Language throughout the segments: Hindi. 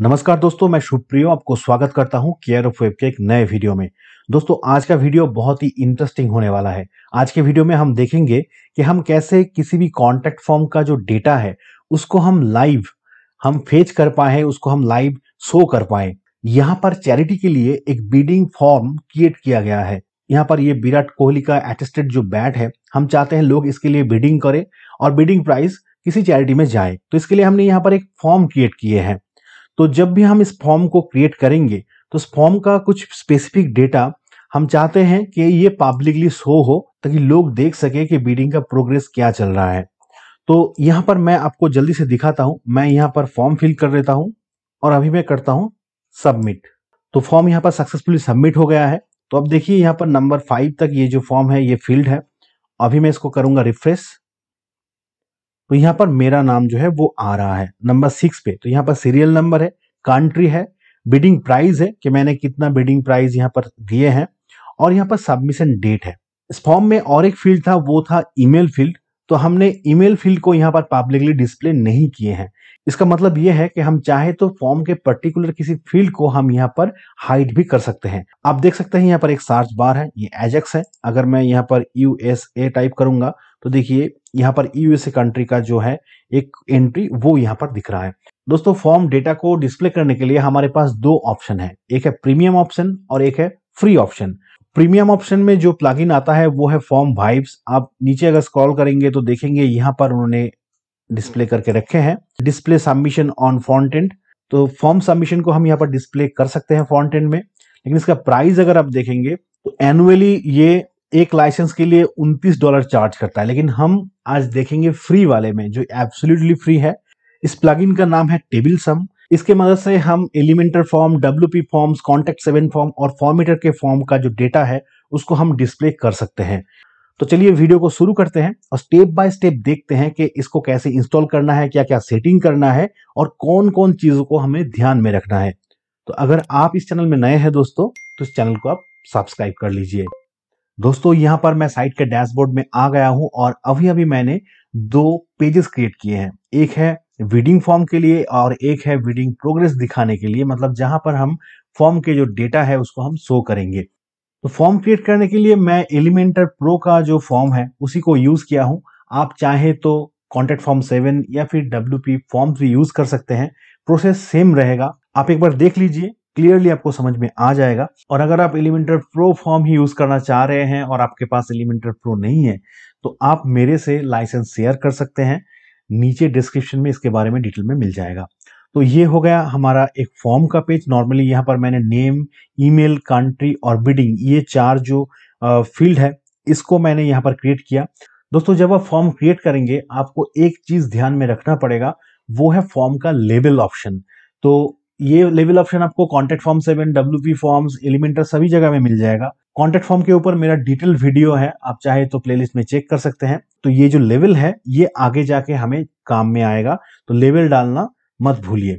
नमस्कार दोस्तों मैं शुभप्रियो आपको स्वागत करता हूं केयर ऑफ वेब के एक नए वीडियो में दोस्तों आज का वीडियो बहुत ही इंटरेस्टिंग होने वाला है आज के वीडियो में हम देखेंगे कि हम कैसे किसी भी कॉन्टेक्ट फॉर्म का जो डेटा है उसको हम लाइव हम फेच कर पाए उसको हम लाइव शो कर पाए यहाँ पर चैरिटी के लिए एक बीडिंग फॉर्म क्रिएट किया गया है यहाँ पर ये विराट कोहली का एटेस्टेड जो बैट है हम चाहते हैं लोग इसके लिए बीडिंग करें और बीडिंग प्राइस किसी चैरिटी में जाए तो इसके लिए हमने यहाँ पर एक फॉर्म क्रिएट किए हैं तो जब भी हम इस फॉर्म को क्रिएट करेंगे तो इस फॉर्म का कुछ स्पेसिफिक डेटा हम चाहते हैं कि ये पब्लिकली शो हो ताकि लोग देख सके कि बीडिंग का प्रोग्रेस क्या चल रहा है तो यहाँ पर मैं आपको जल्दी से दिखाता हूँ मैं यहाँ पर फॉर्म फिल कर लेता हूँ और अभी मैं करता हूँ सबमिट तो फॉर्म यहाँ पर सक्सेसफुली सबमिट हो गया है तो अब देखिए यहाँ पर नंबर फाइव तक ये जो फॉर्म है ये फील्ड है अभी मैं इसको करूँगा रिफ्रेश तो यहाँ पर मेरा नाम जो है वो आ रहा है नंबर सिक्स पे तो यहाँ पर सीरियल नंबर है कंट्री है बिडिंग प्राइस है कि मैंने कितना बिडिंग प्राइस यहाँ पर दिए हैं और यहाँ पर सबमिशन डेट है इस फॉर्म में और एक फील्ड था वो था ईमेल फील्ड तो हमने ईमेल फील्ड को यहाँ पर पब्लिकली डिस्प्ले नहीं किए हैं इसका मतलब यह है कि हम चाहे तो फॉर्म के पर्टिकुलर किसी फील्ड को हम यहाँ पर हाइड भी कर सकते हैं आप देख सकते हैं यहाँ पर एक सर्च बार है ये एजेक्स है अगर मैं यहाँ पर यू टाइप करूंगा तो देखिए यहाँ पर यूएसए e कंट्री का जो है एक एंट्री वो यहाँ पर दिख रहा है दोस्तों फॉर्म डेटा को डिस्प्ले करने के लिए हमारे पास दो ऑप्शन है एक है प्रीमियम ऑप्शन और एक है फ्री ऑप्शन प्रीमियम ऑप्शन में जो प्लगइन आता है वो है फॉर्म वाइब्स आप नीचे अगर स्क्रॉल करेंगे तो देखेंगे यहाँ पर उन्होंने डिस्प्ले करके रखे हैं डिस्प्ले सबमिशन ऑन फॉन्टेंट तो फॉर्म सबमिशन को हम यहाँ पर डिस्प्ले कर सकते हैं फॉन्टेंट में लेकिन इसका प्राइस अगर आप देखेंगे तो एनुअली ये एक लाइसेंस के लिए उनतीस डॉलर चार्ज करता है लेकिन हम आज देखेंगे फ्री वाले में जो एब्सोल्युटली फ्री है इस प्लगइन का नाम है टेबल सम इसके मदद से हम Elementor form W P form contact seven form और फॉर्मीटर के फॉर्म का जो डेटा है उसको हम डिस्प्ले कर सकते हैं तो चलिए वीडियो को शुरू करते हैं और स्टेप बाय स्टेप देखते हैं कि इसको कैसे इंस्टॉल करना है क्या क्या सेटिंग करना है और कौन कौन चीज़ों को हमें ध्यान में रखना है तो अगर आप इस चैनल में नए हैं दोस्तों तो इस चैनल को आप सब्सक्राइब कर लीजिए दोस्तों यहाँ पर मैं साइट के डैशबोर्ड में आ गया हूं और अभी अभी मैंने दो पेजेस क्रिएट किए हैं एक है वीडिंग फॉर्म के लिए और एक है वीडिंग प्रोग्रेस दिखाने के लिए मतलब जहां पर हम फॉर्म के जो डेटा है उसको हम शो करेंगे तो फॉर्म क्रिएट करने के लिए मैं एलिमेंटर प्रो का जो फॉर्म है उसी को यूज किया हूं आप चाहे तो कॉन्टेक्ट फॉर्म सेवन या फिर डब्ल्यू पी फॉर्म भी यूज कर सकते हैं प्रोसेस सेम रहेगा आप एक बार देख लीजिए क्लियरली आपको समझ में आ जाएगा और अगर आप एलिमेंटर प्रो फॉर्म ही यूज़ करना चाह रहे हैं और आपके पास एलिमेंटर प्रो नहीं है तो आप मेरे से लाइसेंस शेयर कर सकते हैं नीचे डिस्क्रिप्शन में इसके बारे में डिटेल में मिल जाएगा तो ये हो गया हमारा एक फॉर्म का पेज नॉर्मली यहाँ पर मैंने नेम ईमेल कंट्री और बिडिंग ये चार जो फील्ड है इसको मैंने यहाँ पर क्रिएट किया दोस्तों जब आप फॉर्म क्रिएट करेंगे आपको एक चीज़ ध्यान में रखना पड़ेगा वो है फॉर्म का लेबल ऑप्शन तो ये लेवल ऑप्शन आपको contact form seven W forms Elementor सभी जगह में मिल जाएगा कॉन्टेक्ट फॉर्म के ऊपर मेरा डिटेल वीडियो है आप चाहे तो प्लेलिस्ट में चेक कर सकते हैं तो ये जो लेवल है ये आगे जाके हमें काम में आएगा तो लेवल डालना मत भूलिए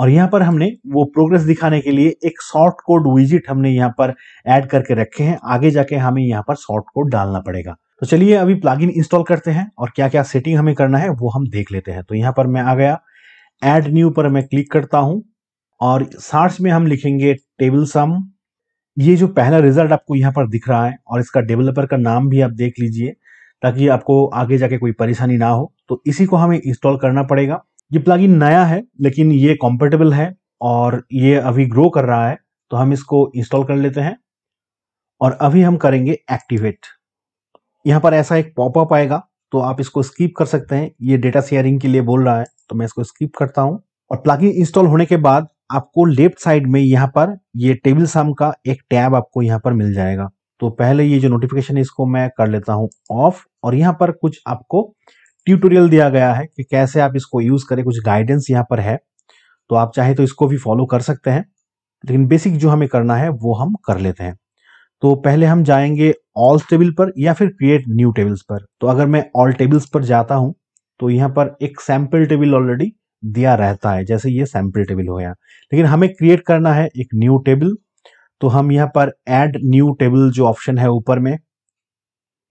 और यहाँ पर हमने वो प्रोग्रेस दिखाने के लिए एक शॉर्ट कोड विजिट हमने यहाँ पर ऐड करके रखे हैं आगे जाके हमें यहाँ पर शॉर्ट कोड डालना पड़ेगा तो चलिए अभी प्लागिन इंस्टॉल करते हैं और क्या क्या सेटिंग हमें करना है वो हम देख लेते हैं तो यहाँ पर मैं आ गया एड न्यू पर मैं क्लिक करता हूँ और सार्स में हम लिखेंगे टेबल सम ये जो पहला रिजल्ट आपको यहाँ पर दिख रहा है और इसका डेवलपर का नाम भी आप देख लीजिए ताकि आपको आगे जाके कोई परेशानी ना हो तो इसी को हमें इंस्टॉल करना पड़ेगा ये प्लगइन नया है लेकिन ये कॉम्पेटेबल है और ये अभी ग्रो कर रहा है तो हम इसको इंस्टॉल कर लेते हैं और अभी हम करेंगे एक्टिवेट यहाँ पर ऐसा एक पॉपअप आएगा तो आप इसको स्किप कर सकते हैं ये डेटा शेयरिंग के लिए बोल रहा है तो मैं इसको स्किप करता हूँ और प्लगइन इंस्टॉल होने के बाद आपको लेफ्ट साइड में यहाँ पर ये टेबल सम का एक टैब आपको यहाँ पर मिल जाएगा तो पहले ये जो नोटिफिकेशन है इसको मैं कर लेता हूँ ऑफ और यहाँ पर कुछ आपको ट्यूटोरियल दिया गया है कि कैसे आप इसको यूज करें कुछ गाइडेंस यहाँ पर है तो आप चाहे तो इसको भी फॉलो कर सकते हैं लेकिन बेसिक जो हमें करना है वो हम कर लेते हैं तो पहले हम जाएंगे ऑल टेबल पर या फिर क्रिएट न्यू टेबल्स पर तो अगर मैं ऑल टेबल्स पर जाता हूं तो यहाँ पर एक सैम्पल टेबल ऑलरेडी दिया रहता है जैसे ये सैम्पल टेबल हो गया लेकिन हमें क्रिएट करना है एक न्यू टेबल तो हम यहाँ पर एड न्यू टेबल जो ऑप्शन है ऊपर में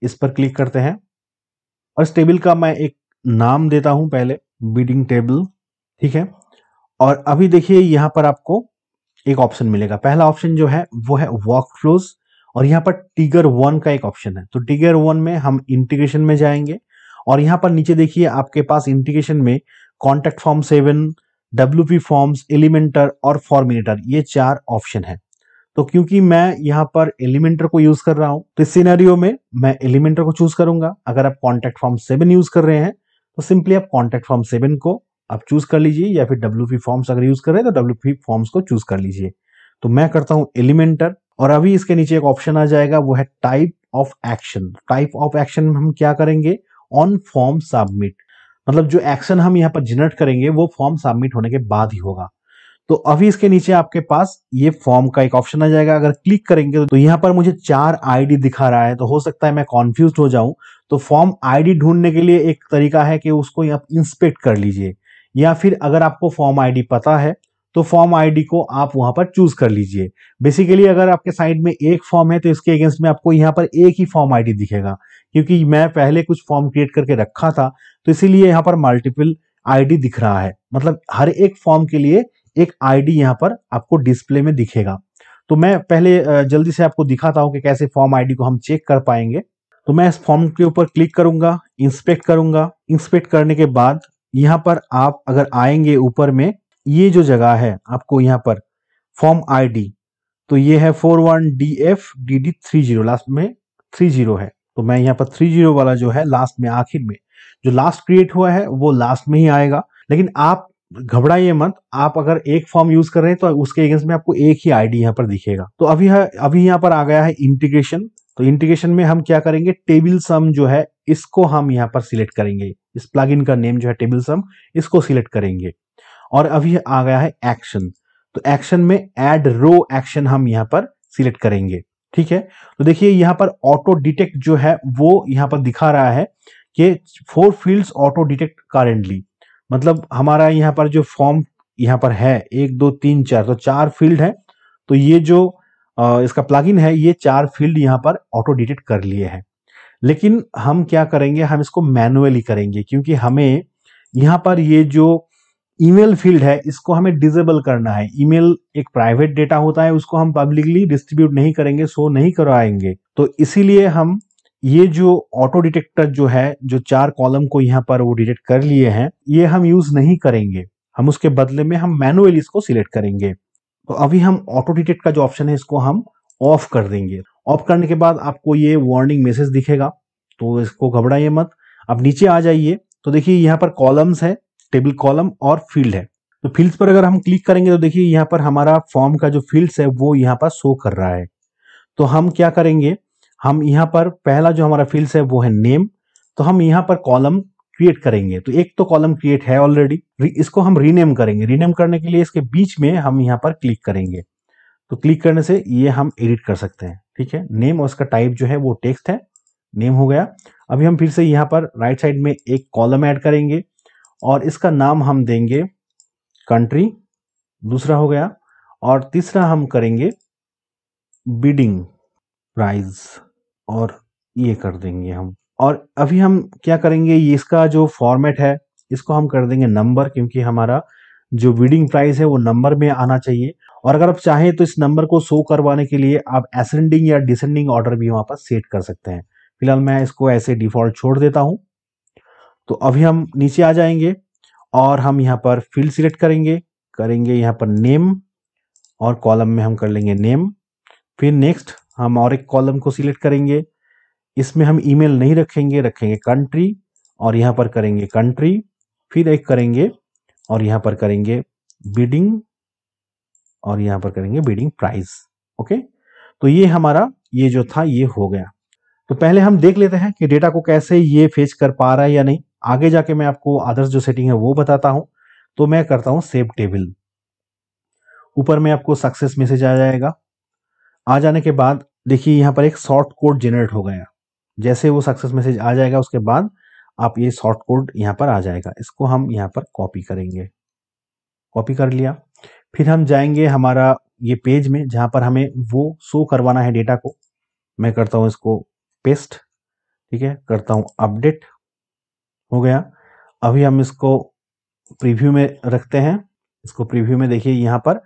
इस पर क्लिक करते हैं और इस टेबल का मैं एक नाम देता हूं पहले बीडिंग टेबल ठीक है और अभी देखिए यहां पर आपको एक ऑप्शन मिलेगा पहला ऑप्शन जो है वो है वर्क फ्लोज और यहाँ पर टिगर वन का एक ऑप्शन है तो टिगर वन में हम इंटीग्रेशन में जाएंगे और यहां पर नीचे देखिए आपके पास इंटीग्रेशन में contact form seven W P forms Elementor और फॉर्मिनेटर ये चार ऑप्शन है तो क्योंकि मैं यहाँ पर एलिमेंटर को यूज कर रहा हूँ तो इस सीनरियो में मैं एलिमेंटर को चूज करूंगा अगर आप कॉन्टेक्ट फॉर्म सेवन यूज कर रहे हैं तो सिंपली आप कॉन्टेक्ट फॉर्म सेवन को आप चूज कर लीजिए या फिर डब्ल्यू फॉर्म्स अगर यूज कर रहे हैं तो डब्ल्यू पी फॉर्म्स को चूज कर लीजिए तो मैं करता हूँ एलिमेंटर और अभी इसके नीचे एक ऑप्शन आ जाएगा वो है type of action type of action में हम क्या करेंगे ऑन फॉर्म सबमिट मतलब जो एक्शन हम यहाँ पर जनरेट करेंगे वो फॉर्म सबमिट होने के बाद ही होगा तो अभी इसके नीचे आपके पास ये फॉर्म का एक ऑप्शन आ जाएगा अगर क्लिक करेंगे तो, तो यहाँ पर मुझे चार आईडी दिखा रहा है तो हो सकता है मैं कॉन्फ्यूज हो जाऊं तो फॉर्म आईडी ढूंढने के लिए एक तरीका है कि उसको आप इंस्पेक्ट कर लीजिए या फिर अगर आपको फॉर्म आईडी पता है तो फॉर्म आईडी को आप वहां पर चूज कर लीजिए बेसिकली अगर आपके साइड में एक फॉर्म है तो इसके अगेंस्ट में आपको यहाँ पर एक ही फॉर्म आईडी दिखेगा क्योंकि मैं पहले कुछ फॉर्म क्रिएट करके रखा था तो इसीलिए यहाँ पर मल्टीपल आईडी दिख रहा है मतलब हर एक फॉर्म के लिए एक आईडी यहाँ पर आपको डिस्प्ले में दिखेगा तो मैं पहले जल्दी से आपको दिखाता हूँ कि कैसे फॉर्म आईडी को हम चेक कर पाएंगे तो मैं इस फॉर्म के ऊपर क्लिक करूंगा इंस्पेक्ट करूंगा इंस्पेक्ट करने के बाद यहाँ पर आप अगर आएंगे ऊपर में ये जो जगह है आपको यहाँ पर फॉर्म आईडी तो ये है four one D F D D three zero last में थ्री जीरो है तो मैं यहाँ पर थ्री जीरो वाला जो है लास्ट में आखिर में जो लास्ट क्रिएट हुआ है वो लास्ट में ही आएगा लेकिन आप घबराइए मत आप अगर एक फॉर्म यूज कर रहे हैं तो उसके अगेंस्ट में आपको एक ही आईडी यहाँ पर दिखेगा तो अभी है, अभी यहाँ पर आ गया है इंटीग्रेशन तो इंटीग्रेशन में हम क्या करेंगे टेबल सम जो है इसको हम यहाँ पर सिलेक्ट करेंगे इस प्लगइन का नेम जो है टेबल सम इसको सिलेक्ट करेंगे और अभी आ गया है एक्शन तो एक्शन में एड रो एक्शन हम यहाँ पर सिलेक्ट करेंगे ठीक है तो देखिए यहाँ पर ऑटो डिटेक्ट जो है वो यहाँ पर दिखा रहा है कि four fields auto detect currently मतलब हमारा यहाँ पर जो फॉर्म यहाँ पर है एक दो तीन चार तो चार फील्ड है तो ये जो इसका प्लगइन है ये चार फील्ड यहाँ पर ऑटो डिटेक्ट कर लिए हैं लेकिन हम क्या करेंगे हम इसको मैनुअली करेंगे क्योंकि हमें यहाँ पर ये जो ईमेल फील्ड है इसको हमें डिजेबल करना है ईमेल एक प्राइवेट डेटा होता है उसको हम पब्लिकली डिस्ट्रीब्यूट नहीं करेंगे शो नहीं करवाएंगे तो इसीलिए हम ये जो ऑटो डिटेक्टर जो है जो चार कॉलम को यहाँ पर वो डिटेक्ट कर लिए हैं ये हम यूज नहीं करेंगे हम उसके बदले में हम मैनुअली इसको सिलेक्ट करेंगे तो अभी हम ऑटो डिटेक्ट का जो ऑप्शन है इसको हम ऑफ कर देंगे ऑफ करने के बाद आपको ये वार्निंग मैसेज दिखेगा तो इसको घबराइए मत अब नीचे आ जाइए तो देखिए यहाँ पर कॉलम्स है टेबल कॉलम और फील्ड है तो फील्ड्स पर अगर हम क्लिक करेंगे तो देखिए यहाँ पर हमारा फॉर्म का जो फील्ड्स है वो यहाँ पर शो कर रहा है तो हम क्या करेंगे हम यहाँ पर पहला जो हमारा फील्ड्स है वो है नेम तो हम यहाँ पर कॉलम क्रिएट करेंगे तो एक तो कॉलम क्रिएट है ऑलरेडी इसको हम रीनेम करेंगे रीनेम करने के लिए इसके बीच में हम यहाँ पर क्लिक करेंगे तो क्लिक करने से ये हम एडिट कर सकते हैं ठीक है नेम और उसका टाइप जो है वो टेक्स्ट है नेम हो गया अभी हम फिर से यहाँ पर राइट साइड में एक कॉलम ऐड करेंगे और इसका नाम हम देंगे कंट्री दूसरा हो गया और तीसरा हम करेंगे बिडिंग प्राइस और ये कर देंगे हम और अभी हम क्या करेंगे ये इसका जो फॉर्मेट है इसको हम कर देंगे नंबर क्योंकि हमारा जो बिडिंग प्राइस है वो नंबर में आना चाहिए और अगर आप चाहें तो इस नंबर को शो करवाने के लिए आप एसेंडिंग या डिसेंडिंग ऑर्डर भी वहां पर सेट कर सकते हैं फिलहाल मैं इसको ऐसे डिफॉल्ट छोड़ देता हूं तो अभी हम नीचे आ जाएंगे और हम यहाँ पर फील्ड सिलेक्ट करेंगे करेंगे यहाँ पर नेम और कॉलम में हम कर लेंगे नेम फिर नेक्स्ट हम और एक कॉलम को सिलेक्ट करेंगे इसमें हम ईमेल नहीं रखेंगे रखेंगे कंट्री और यहाँ पर करेंगे कंट्री फिर एक करेंगे और यहाँ पर करेंगे बीडिंग और यहाँ पर करेंगे बीडिंग प्राइस ओके तो ये हमारा ये जो था ये हो गया तो पहले हम देख लेते हैं कि डेटा को कैसे ये फेच कर पा रहा है या नहीं आगे जाके मैं आपको अदर्स जो सेटिंग है वो बताता हूं तो मैं करता हूं सेव टेबल ऊपर में आपको सक्सेस मैसेज आ जाएगा आ जाने के बाद देखिए यहां पर एक शॉर्ट कोड जेनरेट हो गया जैसे वो सक्सेस मैसेज आ जाएगा उसके बाद आप ये शॉर्ट कोड यहाँ पर आ जाएगा इसको हम यहाँ पर कॉपी करेंगे कॉपी कर लिया फिर हम जाएंगे हमारा ये पेज में जहां पर हमें वो शो करवाना है डेटा को मैं करता हूँ इसको पेस्ट ठीक है करता हूं अपडेट हो गया अभी हम इसको प्रीव्यू में रखते हैं इसको प्रीव्यू में देखिए यहाँ पर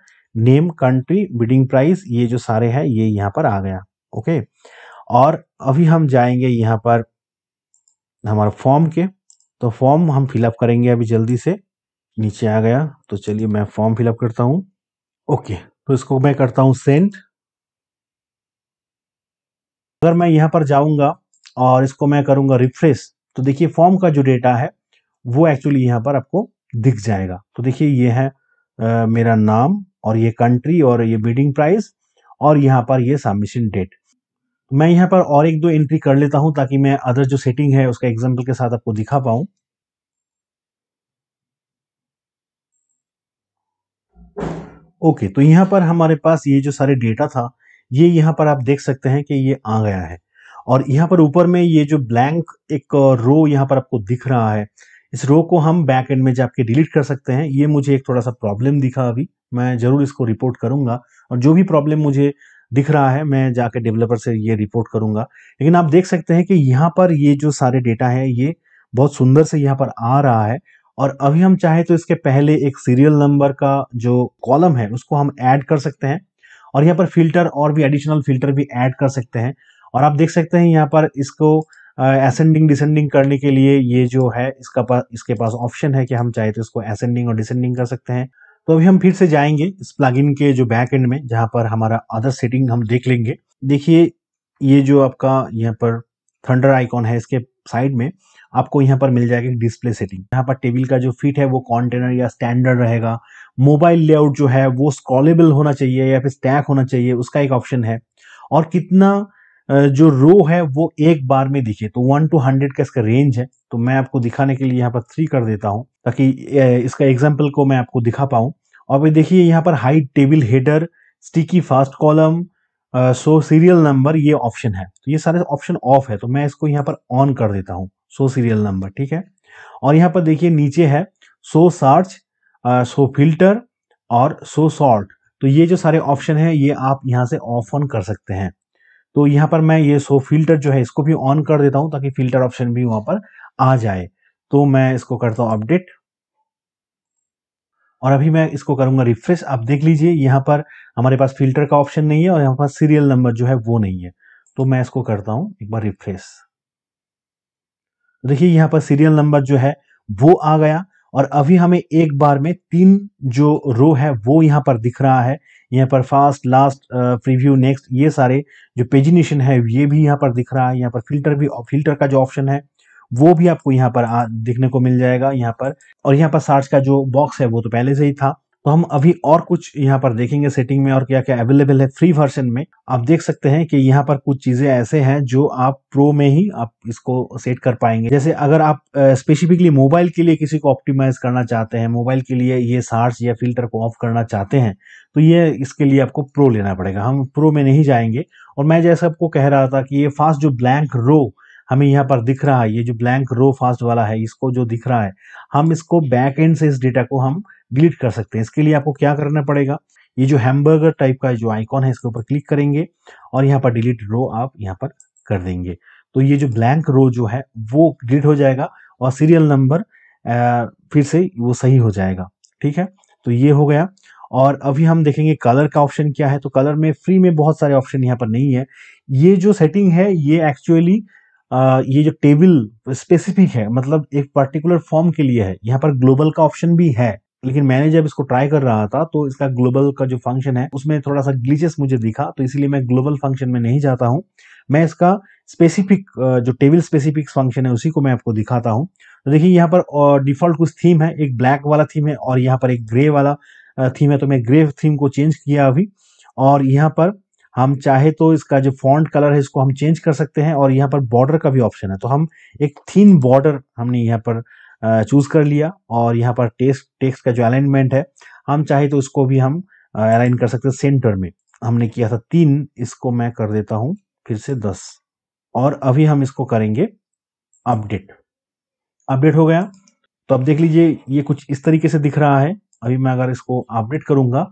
नेम कंट्री बिडिंग प्राइस ये जो सारे हैं ये यहाँ पर आ गया ओके और अभी हम जाएंगे यहाँ पर हमारा फॉर्म के तो फॉर्म हम फिलअप करेंगे अभी जल्दी से नीचे आ गया तो चलिए मैं फॉर्म फिलअप करता हूँ ओके तो इसको मैं करता हूँ सेंड अगर मैं यहाँ पर जाऊँगा और इसको मैं करूँगा रिफ्रेश तो देखिए फॉर्म का जो डेटा है वो एक्चुअली यहाँ पर आपको दिख जाएगा तो देखिए ये है आ, मेरा नाम और ये कंट्री और ये बिडिंग प्राइस और यहाँ पर ये सबमिशन डेट मैं यहाँ पर और एक दो एंट्री कर लेता हूँ ताकि मैं अदर जो सेटिंग है उसका एग्जाम्पल के साथ आपको दिखा पाऊँ ओके तो यहाँ पर हमारे पास ये जो सारे डेटा था ये यहाँ पर आप देख सकते हैं कि ये आ गया है और यहाँ पर ऊपर में ये जो ब्लैंक एक रो यहाँ पर आपको दिख रहा है इस रो को हम बैक एंड में जाके डिलीट कर सकते हैं ये मुझे एक थोड़ा सा प्रॉब्लम दिखा अभी मैं ज़रूर इसको रिपोर्ट करूंगा और जो भी प्रॉब्लम मुझे दिख रहा है मैं जाके डेवलपर से ये रिपोर्ट करूंगा लेकिन आप देख सकते हैं कि यहाँ पर ये जो सारे डेटा है ये बहुत सुंदर से यहाँ पर आ रहा है और अभी हम चाहे तो इसके पहले एक सीरियल नंबर का जो कॉलम है उसको हम ऐड कर सकते हैं और यहाँ पर फिल्टर और भी एडिशनल फिल्टर भी ऐड कर सकते हैं और आप देख सकते हैं यहाँ पर इसको एसेंडिंग डिसेंडिंग करने के लिए ये जो है इसका पास इसके पास ऑप्शन है कि हम चाहे तो इसको एसेंडिंग और डिसेंडिंग कर सकते हैं तो अभी हम फिर से जाएंगे इस प्लगइन के जो बैक एंड में जहाँ पर हमारा अदर सेटिंग हम देख लेंगे देखिए ये जो आपका यहाँ पर थंडर आइकॉन है इसके साइड में आपको यहाँ पर मिल जाएगा डिस्प्ले सेटिंग यहाँ पर टेबल का जो फिट है वो कॉन्टेनर या स्टैंडर्ड रहेगा मोबाइल लेआउट जो है वो स्कॉलेबल होना चाहिए या फिर स्टैक होना चाहिए उसका एक ऑप्शन है और कितना जो रो है वो एक बार में दिखे तो वन टू हंड्रेड का इसका रेंज है तो मैं आपको दिखाने के लिए यहाँ पर थ्री कर देता हूँ ताकि इसका एग्जाम्पल को मैं आपको दिखा पाऊँ और भाई देखिए यहाँ पर hide table header sticky first column so serial number ये ऑप्शन है तो ये सारे ऑप्शन ऑफ है तो मैं इसको यहाँ पर ऑन कर देता हूँ सो सीरियल नंबर ठीक है और यहाँ पर देखिए नीचे है सो सार्च सो फिल्टर और सो सॉर्ट तो ये जो सारे ऑप्शन है ये आप यहाँ से ऑफ ऑन कर सकते हैं तो यहाँ पर मैं ये सो फिल्टर जो है इसको भी ऑन कर देता हूँ ताकि फिल्टर ऑप्शन भी वहां पर आ जाए तो मैं इसको करता हूँ अपडेट और अभी मैं इसको करूंगा रिफ्रेश आप देख लीजिए यहाँ पर हमारे पास फिल्टर का ऑप्शन नहीं है और यहाँ पर सीरियल नंबर जो है वो नहीं है तो मैं इसको करता हूँ एक बार रिफ्रेश देखिए यहाँ पर सीरियल नंबर जो है वो आ गया और अभी हमें एक बार में तीन जो रो है वो यहाँ पर दिख रहा है यहाँ पर फास्ट लास्ट प्रीव्यू नेक्स्ट ये सारे जो पेजिनेशन है ये भी यहाँ पर दिख रहा है यहाँ पर फिल्टर भी फिल्टर का जो ऑप्शन है वो भी आपको यहाँ पर आ, दिखने को मिल जाएगा यहाँ पर और यहाँ पर सर्च का जो बॉक्स है वो तो पहले से ही था तो हम अभी और कुछ यहाँ पर देखेंगे सेटिंग में और क्या क्या अवेलेबल है फ्री वर्जन में आप देख सकते हैं कि यहाँ पर कुछ चीजें ऐसे हैं जो आप प्रो में ही आप इसको सेट कर पाएंगे जैसे अगर आप स्पेसिफिकली मोबाइल के लिए किसी को ऑप्टिमाइज करना चाहते हैं मोबाइल के लिए ये सार्च या फिल्टर को ऑफ करना चाहते हैं तो ये इसके लिए आपको प्रो लेना पड़ेगा हम प्रो में नहीं जाएंगे और मैं जैसे आपको कह रहा था कि ये फास्ट जो ब्लैंक रो हमें यहाँ पर दिख रहा है ये जो ब्लैंक रो फास्ट वाला है इसको जो दिख रहा है हम इसको बैक एंड से इस डेटा को हम डिलीट कर सकते हैं इसके लिए आपको क्या करना पड़ेगा ये जो हैमबर्गर टाइप का जो आइकॉन है इसके ऊपर क्लिक करेंगे और यहाँ पर डिलीट रो आप यहाँ पर कर देंगे तो ये जो ब्लैंक रो जो है वो डिलीट हो जाएगा और सीरियल नंबर फिर से वो सही हो जाएगा ठीक है तो ये हो गया और अभी हम देखेंगे कलर का ऑप्शन क्या है तो कलर में फ्री में बहुत सारे ऑप्शन यहाँ पर नहीं है ये जो सेटिंग है ये एक्चुअली ये जो टेबल स्पेसिफिक है मतलब एक पर्टिकुलर फॉर्म के लिए है यहाँ पर ग्लोबल का ऑप्शन भी है लेकिन मैंने जब इसको ट्राई कर रहा था तो इसका ग्लोबल का जो फंक्शन है उसमें थोड़ा सा ग्लीचेस मुझे दिखा तो इसीलिए मैं ग्लोबल फंक्शन में नहीं जाता हूँ मैं इसका स्पेसिफिक जो टेबल स्पेसिफिक फंक्शन है उसी को मैं आपको दिखाता हूँ तो देखिए यहाँ पर डिफॉल्ट कुछ थीम है एक ब्लैक वाला थीम है और यहाँ पर एक ग्रे वाला थीम है तो मैं ग्रे थीम को चेंज किया अभी और यहाँ पर हम चाहे तो इसका जो फॉन्ट कलर है इसको हम चेंज कर सकते हैं और यहाँ पर बॉर्डर का भी ऑप्शन है तो हम एक थीन बॉर्डर हमने यहाँ पर चूज़ कर लिया और यहाँ पर टेक्स्ट टेक्स्ट का जो अलाइनमेंट है हम चाहे तो इसको भी हम अलाइन कर सकते हैं सेंटर में हमने किया था तीन इसको मैं कर देता हूँ फिर से दस और अभी हम इसको करेंगे अपडेट अपडेट हो गया तो अब देख लीजिए ये कुछ इस तरीके से दिख रहा है अभी मैं अगर इसको अपडेट करूंगा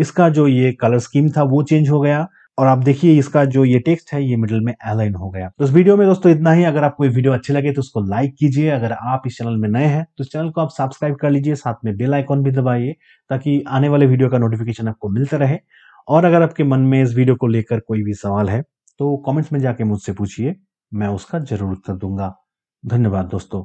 इसका जो ये कलर स्कीम था वो चेंज हो गया और आप देखिए इसका जो ये टेक्स्ट है ये मिडिल में एलाइन हो गया तो इस वीडियो में दोस्तों इतना ही अगर आपको ये वीडियो अच्छे लगे तो उसको लाइक कीजिए अगर आप इस चैनल में नए हैं तो इस चैनल को आप सब्सक्राइब कर लीजिए साथ में बेल आइकॉन भी दबाइए ताकि आने वाले वीडियो का नोटिफिकेशन आपको मिलता रहे और अगर आपके मन में इस वीडियो को लेकर कोई भी सवाल है तो कॉमेंट्स में जाके मुझसे पूछिए मैं उसका जरूर उत्तर दूंगा धन्यवाद दोस्तों